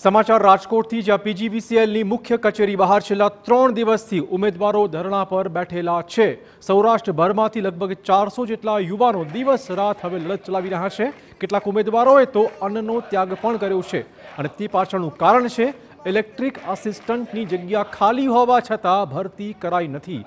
સમાચાર રાજકોટથી જ્યાં પીજીવીસીએલની મુખ્ય કચેરી બહાર છેલ્લા ત્રણ દિવસથી ઉમેદવારો ધરણા પર બેઠેલા છે સૌરાષ્ટ્રભરમાંથી લગભગ ચારસો જેટલા યુવાનો દિવસ રાત હવે લડત ચલાવી રહ્યા છે કેટલાક ઉમેદવારોએ તો અન્નનો ત્યાગ પણ કર્યો છે અને તે પાછળનું કારણ છે ઇલેક્ટ્રિક આસિસ્ટન્ટની જગ્યા ખાલી હોવા છતાં ભરતી કરાઈ નથી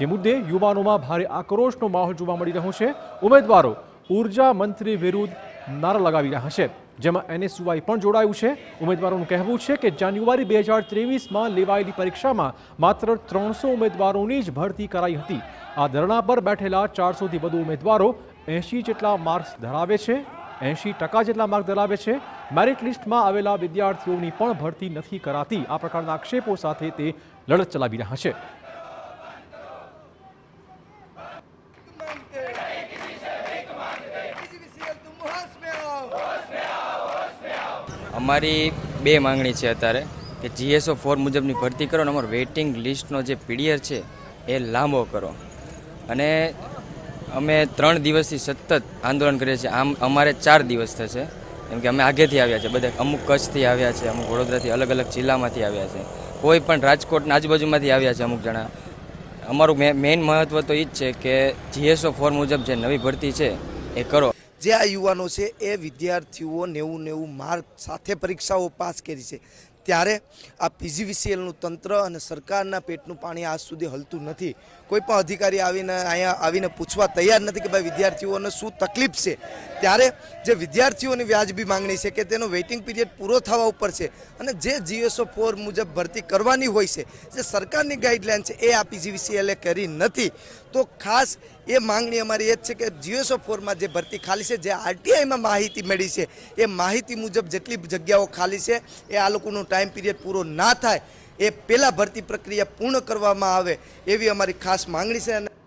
જે મુદ્દે યુવાનોમાં ભારે આક્રોશનો માહોલ જોવા મળી રહ્યો છે ઉમેદવારો ઉર્જા મંત્રી વિરુદ્ધ નારા લગાવી રહ્યા છે જેમાં એનએસયુઆઈ પણ જોડાયું છે ઉમેદવારોનું કહેવું છે કે જાન્યુઆરી બે હજાર ત્રેવીસમાં લેવાયેલી પરીક્ષામાં માત્ર ત્રણસો ઉમેદવારોની જ ભરતી કરાઈ હતી આ ધરણા પર બેઠેલા ચારસોથી વધુ ઉમેદવારો એંશી જેટલા માર્ક્સ ધરાવે છે એંશી ટકા જેટલા માર્ક ધરાવે છે મેરિટ લિસ્ટમાં આવેલા વિદ્યાર્થીઓની પણ ભરતી નથી કરાતી આ પ્રકારના આક્ષેપો સાથે તે લડત ચલાવી રહ્યા છે અમારી બે માંગણી છે અત્યારે કે જીએસઓ ફોર મુજબની ભરતી કરો અને અમારો વેઇટિંગ લિસ્ટનો જે પીડીઆર છે એ લાંબો કરો અને અમે ત્રણ દિવસથી સતત આંદોલન કરીએ છીએ આમ અમારે ચાર દિવસ થશે કેમ કે અમે આગેથી આવ્યા છે બધા અમુક કચ્છથી આવ્યા છે અમુક વડોદરાથી અલગ અલગ જિલ્લામાંથી આવ્યા છે કોઈ પણ રાજકોટના આજુબાજુમાંથી આવ્યા છે અમુક જણા અમારું મેઇન મહત્ત્વ તો એ જ છે કે જીએસઓ ફોર મુજબ જે નવી ભરતી છે એ કરો જે આ યુવાનો છે એ વિદ્યાર્થીઓ નેવું નેવું માર્ક સાથે પરીક્ષાઓ પાસ કરી છે ત્યારે આ પીજીવીસીએલનું તંત્ર અને સરકારના પેટનું પાણી આજ સુધી હલતું નથી કોઈ પણ અધિકારી આવીને અહીંયા આવીને પૂછવા તૈયાર નથી કે ભાઈ વિદ્યાર્થીઓને શું તકલીફ છે ત્યારે જે વિદ્યાર્થીઓની વ્યાજબી માંગણી છે કે તેનો વેઇટિંગ પીરિયડ પૂરો થવા ઉપર છે અને જે જીએસઓ ફોર મુજબ ભરતી કરવાની હોય છે જે સરકારની ગાઈડલાઇન છે એ આ પીજીવીસીએલે કરી નથી તો ખાસ એ માંગણી અમારી એ જ છે કે જીએસઓ ફોરમાં જે ભરતી ખાલી છે જે આરટીઆઈમાં માહિતી મળી છે એ માહિતી મુજબ જેટલી જગ્યાઓ ખાલી છે એ આ લોકોનું ટાઈમ પીરિયડ પૂરો ના થાય એ પહેલાં ભરતી પ્રક્રિયા પૂર્ણ કરવામાં આવે એવી અમારી ખાસ માંગણી છે અને